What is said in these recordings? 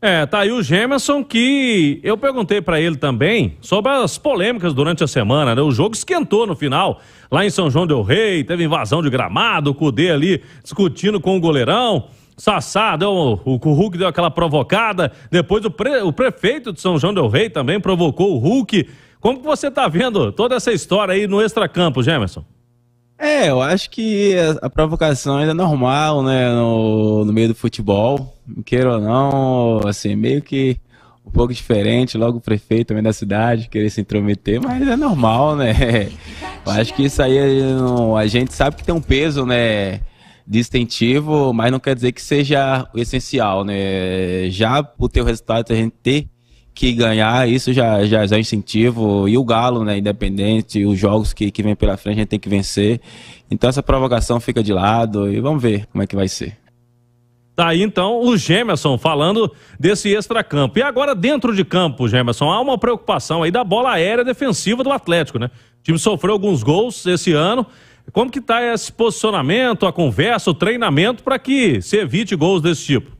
É, tá aí o Gemerson que eu perguntei para ele também sobre as polêmicas durante a semana, né? O jogo esquentou no final, lá em São João del Rei, teve invasão de gramado, o Cudê ali discutindo com o goleirão, Sassá, deu, o, o Hulk deu aquela provocada, depois o, pre, o prefeito de São João del Rei também provocou o Hulk. Como que você tá vendo toda essa história aí no extracampo, Gemerson? É, eu acho que a, a provocação ainda é normal, né, no, no, meio do futebol, queira ou não, assim, meio que um pouco diferente, logo o prefeito também da cidade querer se intrometer, mas é normal, né? Eu acho que isso aí a gente sabe que tem um peso, né, distintivo, mas não quer dizer que seja o essencial, né? Já o teu resultado a gente ter que ganhar, isso já, já, é incentivo. E o Galo, né, independente, os jogos que, que vem pela frente, a gente tem que vencer. Então essa provocação fica de lado e vamos ver como é que vai ser. Tá aí então o Gemerson falando desse extracampo. E agora dentro de campo, Gemerson, há uma preocupação aí da bola aérea defensiva do Atlético, né? O time sofreu alguns gols esse ano. Como que tá esse posicionamento, a conversa, o treinamento para que se evite gols desse tipo?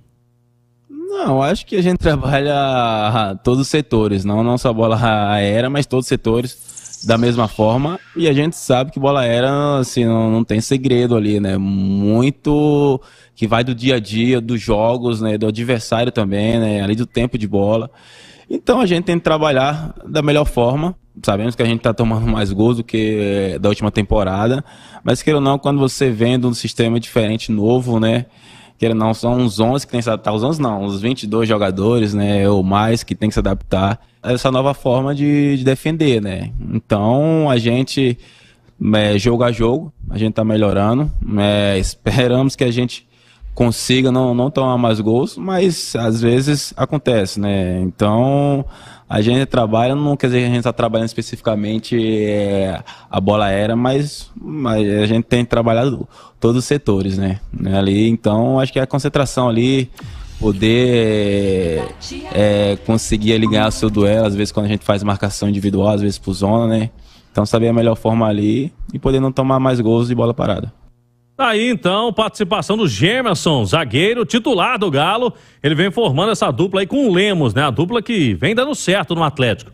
Não, acho que a gente trabalha todos os setores, não, não só bola aérea, mas todos os setores da mesma forma. E a gente sabe que bola aérea assim, não, não tem segredo ali, né? Muito que vai do dia a dia, dos jogos, né? do adversário também, né? ali do tempo de bola. Então a gente tem que trabalhar da melhor forma. Sabemos que a gente está tomando mais gols do que eh, da última temporada, mas queira ou não, quando você vem de um sistema diferente, novo, né? que não são uns 11 que tem que se adaptar, os 11 não, os 22 jogadores, né, ou mais que tem que se adaptar a essa nova forma de, de defender, né? Então, a gente é, jogo a jogo, a gente está melhorando, é, esperamos que a gente consiga não, não tomar mais gols, mas às vezes acontece, né? Então a gente trabalha, não quer dizer que a gente está trabalhando especificamente é, a bola aérea, mas, mas, a gente tem trabalhado todos os setores, né? né? Ali, então acho que a concentração ali, poder é, conseguir ali ganhar seu duelo, às vezes quando a gente faz marcação individual, às vezes por zona, né? Então saber a melhor forma ali e poder não tomar mais gols de bola parada. Tá aí então, participação do Gemerson, zagueiro titular do Galo. Ele vem formando essa dupla aí com o Lemos, né? A dupla que vem dando certo no Atlético.